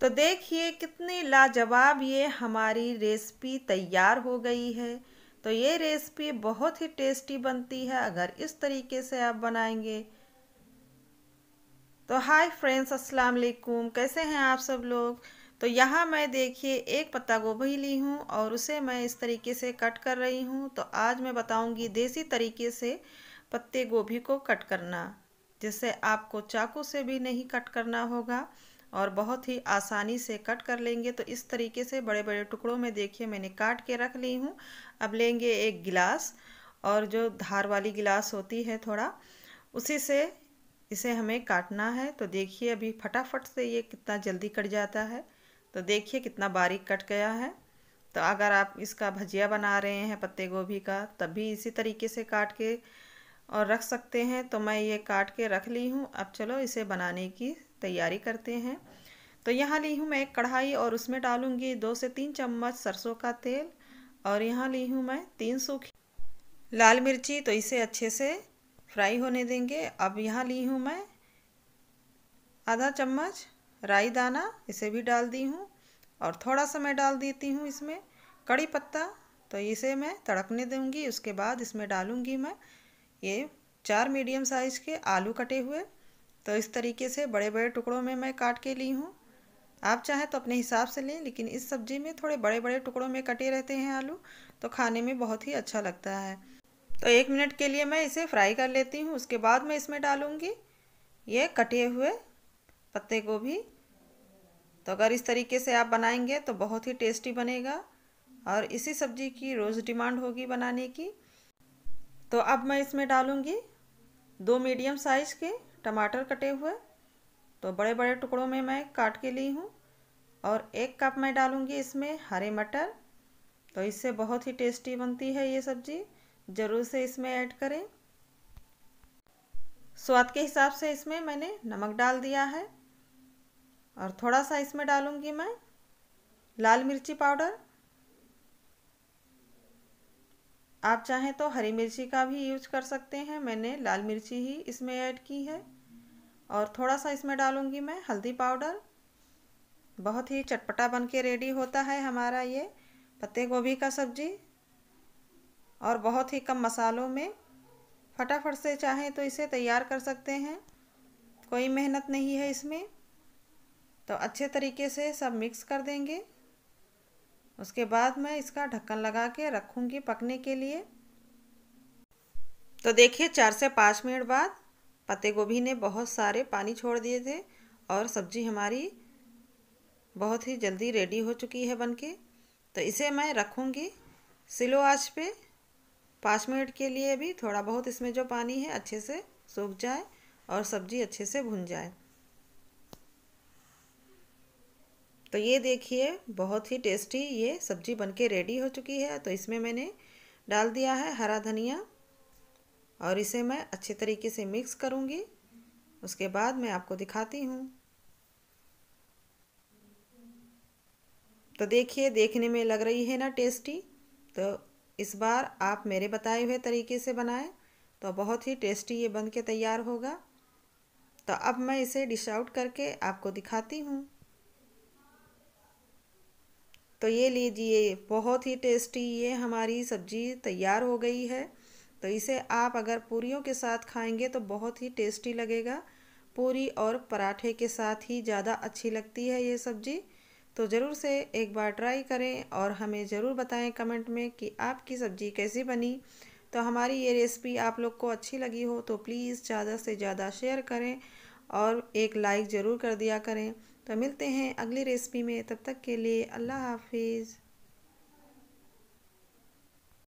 तो देखिए कितनी लाजवाब ये हमारी रेसिपी तैयार हो गई है तो ये रेसिपी बहुत ही टेस्टी बनती है अगर इस तरीके से आप बनाएंगे तो हाय फ्रेंड्स अस्सलाम वालेकुम कैसे हैं आप सब लोग तो यहाँ मैं देखिए एक पत्ता गोभी ली हूँ और उसे मैं इस तरीके से कट कर रही हूँ तो आज मैं बताऊँगी देसी तरीके से पत्ते गोभी को कट करना जिससे आपको चाकू से भी नहीं कट करना होगा और बहुत ही आसानी से कट कर लेंगे तो इस तरीके से बड़े बड़े टुकड़ों में देखिए मैंने काट के रख ली हूँ अब लेंगे एक गिलास और जो धार वाली गिलास होती है थोड़ा उसी से इसे हमें काटना है तो देखिए अभी फटाफट से ये कितना जल्दी कट जाता है तो देखिए कितना बारीक कट गया है तो अगर आप इसका भजिया बना रहे हैं पत्ते गोभी का तब भी इसी तरीके से काट के और रख सकते हैं तो मैं ये काट के रख ली हूँ अब चलो इसे बनाने की तैयारी करते हैं तो यहाँ ली हूँ मैं एक कढ़ाई और उसमें डालूंगी दो से तीन चम्मच सरसों का तेल और यहाँ ली हूँ मैं तीन सूखी लाल मिर्ची तो इसे अच्छे से फ्राई होने देंगे अब यहाँ ली हूँ मैं आधा चम्मच राई दाना इसे भी डाल दी हूँ और थोड़ा सा मैं डाल देती हूँ इसमें कड़ी पत्ता तो इसे मैं तड़कने दूँगी उसके बाद इसमें डालूँगी मैं ये चार मीडियम साइज़ के आलू कटे हुए तो इस तरीके से बड़े बड़े टुकड़ों में मैं काट के ली हूँ आप चाहें तो अपने हिसाब से लें लेकिन इस सब्ज़ी में थोड़े बड़े बड़े टुकड़ों में कटे रहते हैं आलू तो खाने में बहुत ही अच्छा लगता है तो एक मिनट के लिए मैं इसे फ्राई कर लेती हूँ उसके बाद मैं इसमें डालूँगी ये कटे हुए पत्ते गोभी तो अगर इस तरीके से आप बनाएंगे तो बहुत ही टेस्टी बनेगा और इसी सब्ज़ी की रोज़ डिमांड होगी बनाने की तो अब मैं इसमें डालूँगी दो मीडियम साइज़ के टमाटर कटे हुए तो बड़े बड़े टुकड़ों में मैं काट के ली हूँ और एक कप मैं डालूँगी इसमें हरे मटर तो इससे बहुत ही टेस्टी बनती है ये सब्ज़ी ज़रूर से इसमें ऐड करें स्वाद के हिसाब से इसमें मैंने नमक डाल दिया है और थोड़ा सा इसमें डालूँगी मैं लाल मिर्ची पाउडर आप चाहें तो हरी मिर्ची का भी यूज कर सकते हैं मैंने लाल मिर्ची ही इसमें ऐड की है और थोड़ा सा इसमें डालूँगी मैं हल्दी पाउडर बहुत ही चटपटा बन के रेडी होता है हमारा ये पत्ते गोभी का सब्जी और बहुत ही कम मसालों में फटाफट से चाहें तो इसे तैयार कर सकते हैं कोई मेहनत नहीं है इसमें तो अच्छे तरीके से सब मिक्स कर देंगे उसके बाद मैं इसका ढक्कन लगा के रखूँगी पकने के लिए तो देखिए चार से पाँच मिनट बाद पत्ते गोभी ने बहुत सारे पानी छोड़ दिए थे और सब्जी हमारी बहुत ही जल्दी रेडी हो चुकी है बनके तो इसे मैं रखूँगी सिलो आँच पे पाँच मिनट के लिए भी थोड़ा बहुत इसमें जो पानी है अच्छे से सूख जाए और सब्ज़ी अच्छे से भुन जाए तो ये देखिए बहुत ही टेस्टी ये सब्जी बनके रेडी हो चुकी है तो इसमें मैंने डाल दिया है हरा धनिया और इसे मैं अच्छे तरीके से मिक्स करूँगी उसके बाद मैं आपको दिखाती हूँ तो देखिए देखने में लग रही है ना टेस्टी तो इस बार आप मेरे बताए हुए तरीके से बनाएं तो बहुत ही टेस्टी ये बन के तैयार होगा तो अब मैं इसे डिश आउट करके आपको दिखाती हूँ तो ये लीजिए बहुत ही टेस्टी ये हमारी सब्जी तैयार हो गई है तो इसे आप अगर पूरियों के साथ खाएंगे तो बहुत ही टेस्टी लगेगा पूरी और पराठे के साथ ही ज़्यादा अच्छी लगती है ये सब्ज़ी तो ज़रूर से एक बार ट्राई करें और हमें ज़रूर बताएं कमेंट में कि आपकी सब्ज़ी कैसी बनी तो हमारी ये रेसिपी आप लोग को अच्छी लगी हो तो प्लीज़ ज़्यादा से ज़्यादा शेयर करें और एक लाइक ज़रूर कर दिया करें तो मिलते हैं अगली रेसिपी में तब तक के लिए अल्लाह हाफिज़